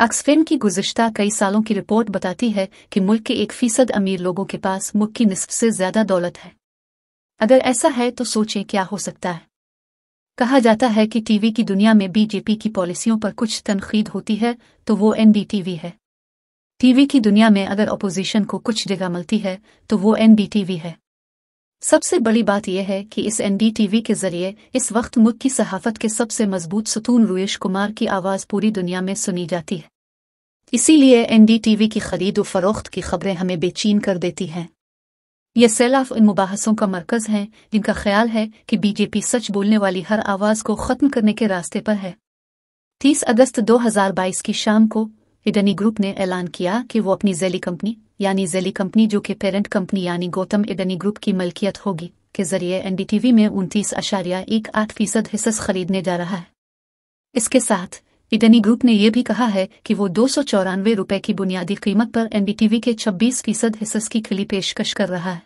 Oxfam की गुजशत कई सालों की रिपोर्ट बताती है कि मुल्क के एक फीसद अमीर लोगों के पास मुल्क की निसफ से ज्यादा दौलत है अगर ऐसा है तो सोचें क्या हो सकता है कहा जाता है कि टीवी की दुनिया में बीजेपी की पॉलिसियों पर कुछ तनकीद होती है तो वो एनडीटीवी है टीवी की दुनिया में अगर अपोजिशन को कुछ जगह मिलती है तो वो एनडीटीवी है सबसे बड़ी बात यह है कि इस एनडीटीवी के जरिए इस वक्त मुल्क की सहाफत के सबसे मजबूत सतून रुएश कुमार की आवाज़ पूरी दुनिया में सुनी जाती है इसीलिए एनडीटीवी की खरीद व फरोख्त की खबरें हमें बेचीन कर देती हैं ये सैलाफ इन मुबासों का मरकज़ है जिनका ख्याल है कि बीजेपी सच बोलने वाली हर आवाज़ को ख़त्म करने के रास्ते पर है तीस अगस्त 2022 की शाम को इडनी ग्रुप ने ऐलान किया कि वो अपनी जेली कंपनी यानी जेली कंपनी जो कि पेरेंट कंपनी यानी गौतम इडनी ग्रुप की मलकियत होगी के जरिए एनडीटीवी में उनतीस अशारिया एक आठ फीसद हिस्स खरीदने जा रहा है इसके साथ इडनी ग्रुप ने यह भी कहा है कि वो दो सौ चौरानवे रुपये की बुनियादी कीमत पर एनडीटीवी के छब्बीस फीसद हिस्स की खिली पेशकश कर रहा है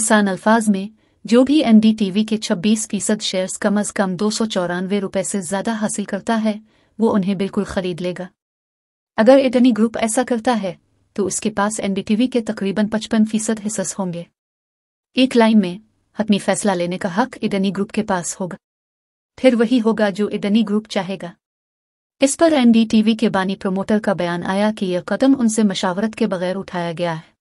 आसान अल्फाज में जो भी एनडीटीवी के छब्बीस फीसद शेयर्स कम अज कम दो सौ चौरानवे रुपये से ज्यादा हासिल करता है वो उन्हें बिल्कुल खरीद लेगा अगर एडनी ग्रुप ऐसा करता है तो उसके पास एनडीटीवी के तकरीबन पचपन फीसद हिस्स होंगे एक लाइन में अपनी फैसला लेने का हक इडनी ग्रुप के पास होगा फिर वही होगा जो इडनी ग्रुप चाहेगा इस पर एनडीटीवी के बानी प्रमोटर का बयान आया कि यह कदम उनसे मशावरत के बगैर उठाया गया है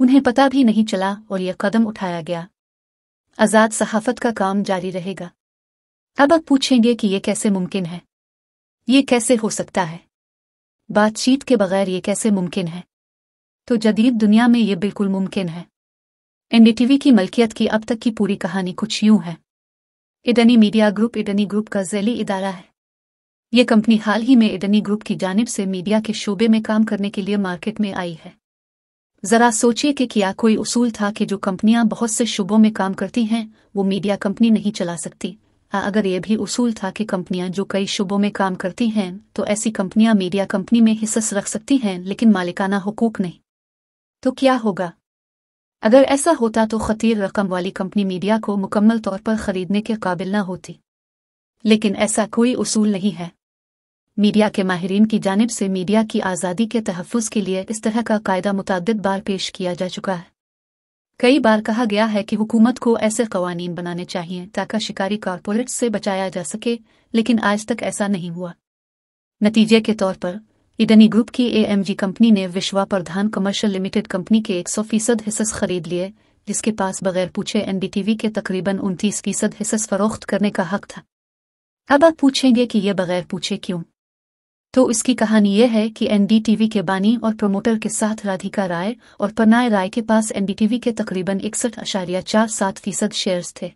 उन्हें पता भी नहीं चला और यह कदम उठाया गया आज़ाद सहाफत का काम जारी रहेगा अब आप पूछेंगे कि यह कैसे मुमकिन है ये कैसे हो सकता है बातचीत के बगैर ये कैसे मुमकिन है तो जदीद दुनिया में ये बिल्कुल मुमकिन है एनडीटीवी की मलकियत की अब तक की पूरी कहानी कुछ यूं है Adani media group Adani group का जैली इदारा है ये कंपनी हाल ही में इडनी ग्रुप की जानब से मीडिया के शोबे में काम करने के लिए मार्केट में आई है ज़रा सोचिए कि क्या कोई उसूल था कि जो कंपनियां बहुत से शुबों में काम करती हैं वो मीडिया कंपनी नहीं चला सकती हाँ, अगर यह भी उसूल था कि कंपनियां जो कई शुबों में काम करती हैं तो ऐसी कंपनियां मीडिया कंपनी में हिस्स रख सकती हैं लेकिन मालिकाना हकूक नहीं तो क्या होगा अगर ऐसा होता तो खतीर रकम वाली कंपनी मीडिया को मुकम्मल तौर पर खरीदने के काबिल न होती लेकिन ऐसा कोई उसूल नहीं है मीडिया के माहरीन की जानब से मीडिया की आज़ादी के तहफ़ के लिए इस तरह का कायदा मुतद बार पेश किया जा चुका है कई बार कहा गया है कि हुकूमत को ऐसे कवानीन बनाने चाहिए ताकि शिकारी कॉरपोरेट से बचाया जा सके लेकिन आज तक ऐसा नहीं हुआ नतीजे के तौर पर इडनी ग्रुप की एएमजी कंपनी ने विश्वा प्रधान कमर्शियल लिमिटेड कंपनी के 100 फीसद हिस्स खरीद लिए जिसके पास बगैर पूछे एनडीटीवी के तकरीबन उनतीस फीसद हिस्स फरोख्त करने का हक था अब आप पूछेंगे कि यह बगैर पूछे क्यों तो इसकी कहानी यह है कि एनडीटीवी के बानी और प्रमोटर के साथ राधिका राय और पन्नाय राय के पास एनडीटीवी के तकरीबन इकसठ अशारिया चार सात फीसद शेयर्स थे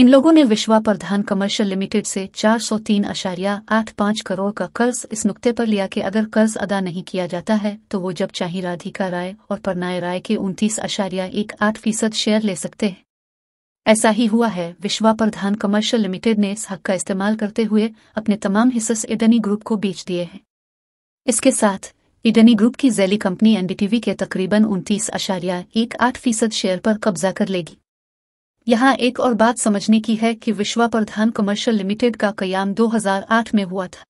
इन लोगों ने विश्वा प्रधान कमर्शियल लिमिटेड से चार सौ तीन अशारिया आठ पाँच करोड़ का कर्ज इस नुक्ते पर लिया कि अगर कर्ज अदा नहीं किया जाता है तो वो जब चाहे राधिका राय और परनाय राय के उनतीस अशारिया एक आठ फीसद शेयर ले सकते हैं ऐसा ही हुआ है विश्वा प्रधान कमर्शियल लिमिटेड ने इस हक का इस्तेमाल करते हुए अपने तमाम हिस्से इडनी ग्रुप को बेच दिए हैं इसके साथ इडनी ग्रुप की जैली कंपनी एनडीटीवी के तकरीबन उनतीस आशारिया एक आठ फीसद शेयर पर कब्जा कर लेगी यहां एक और बात समझने की है कि विश्वा प्रधान कमर्शियल लिमिटेड का कयाम 2008 में हुआ था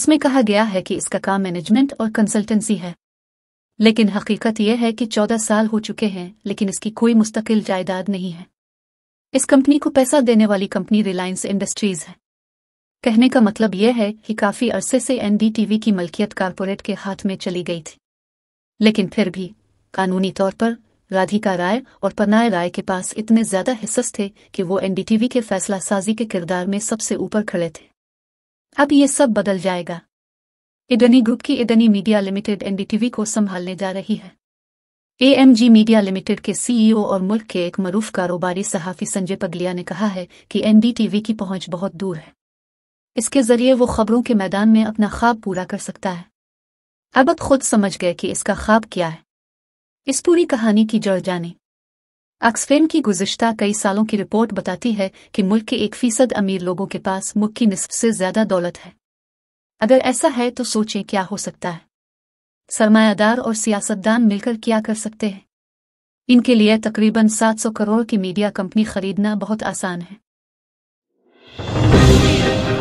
इसमें कहा गया है कि इसका काम मैनेजमेंट और कंसल्टेंसी है लेकिन हकीकत यह है कि 14 साल हो चुके हैं लेकिन इसकी कोई मुस्तकिल जायदाद नहीं है इस कंपनी को पैसा देने वाली कंपनी रिलायंस इंडस्ट्रीज है कहने का मतलब यह है कि काफी अरसे से एनडीटीवी की मलकियत कारपोरेट के हाथ में चली गई थी लेकिन फिर भी कानूनी तौर पर राधिका राय और पन्नाय राय के पास इतने ज्यादा हिस्स थे कि वो एनडीटीवी के फैसला साजी के किरदार में सबसे ऊपर खड़े थे अब ये सब बदल जाएगा इडनी ग्रुप की इडनी मीडिया लिमिटेड एनडीटीवी को संभालने जा रही है एएमजी मीडिया लिमिटेड के सीईओ e और मुल्क के एक मरूफ कारोबारी सहाफ़ी संजय पगलिया ने कहा है कि एनडीटीवी की पहुंच बहुत दूर है इसके जरिए वो खबरों के मैदान में अपना ख्वाब पूरा कर सकता है अब अब खुद समझ गए कि इसका ख्वाब क्या है इस पूरी कहानी की जड़ जाने ऑक्सफेम की गुजशत कई सालों की रिपोर्ट बताती है कि मुल्क के एक फीसद अमीर लोगों के पास मुल्क की निसफ से ज्यादा दौलत है अगर ऐसा है तो सोचें क्या हो सकता है सरमायादार और सियासतदान मिलकर क्या कर सकते हैं इनके लिए तकरीबन 700 करोड़ की मीडिया कंपनी खरीदना बहुत आसान है